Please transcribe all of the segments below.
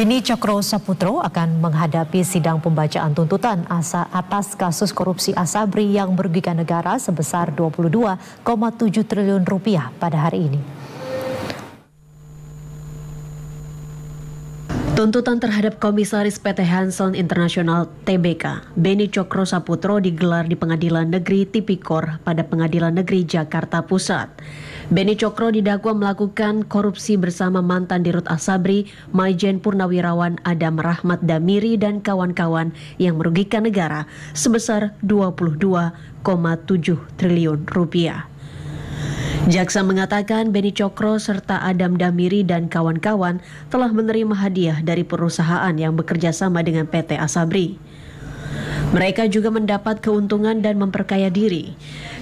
Beni Cokro Saputro akan menghadapi sidang pembacaan tuntutan asa atas kasus korupsi Asabri yang merugikan negara sebesar 22,7 triliun rupiah pada hari ini. Tuntutan terhadap Komisaris PT Hanson Internasional TBK, Beni Cokro Saputro digelar di Pengadilan Negeri Tipikor pada Pengadilan Negeri Jakarta Pusat. Beni Cokro didakwa melakukan korupsi bersama mantan Dirut Asabri, Majen Purnawirawan Adam Rahmat Damiri dan kawan-kawan yang merugikan negara sebesar 22,7 triliun rupiah. Jaksa mengatakan Beni Cokro serta Adam Damiri dan kawan-kawan telah menerima hadiah dari perusahaan yang bekerja sama dengan PT Asabri. Mereka juga mendapat keuntungan dan memperkaya diri.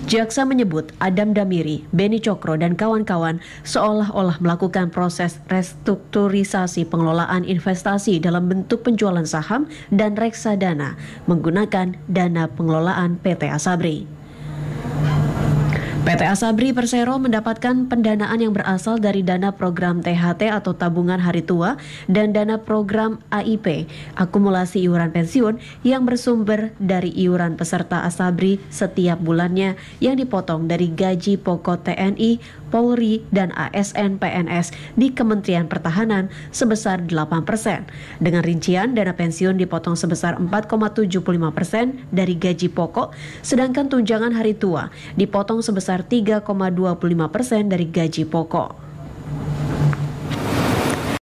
Jaksa menyebut Adam Damiri, Beni Cokro, dan kawan-kawan seolah-olah melakukan proses restrukturisasi pengelolaan investasi dalam bentuk penjualan saham dan reksadana menggunakan dana pengelolaan PT Asabri. PT Asabri Persero mendapatkan pendanaan yang berasal dari dana program THT atau Tabungan Hari Tua dan dana program AIP, akumulasi iuran pensiun yang bersumber dari iuran peserta Asabri setiap bulannya yang dipotong dari gaji pokok TNI, Polri, dan ASN PNS di Kementerian Pertahanan sebesar 8 persen. Dengan rincian, dana pensiun dipotong sebesar 4,75 persen dari gaji pokok, sedangkan tunjangan hari tua dipotong sebesar sebesar 3,25 persen dari gaji pokok.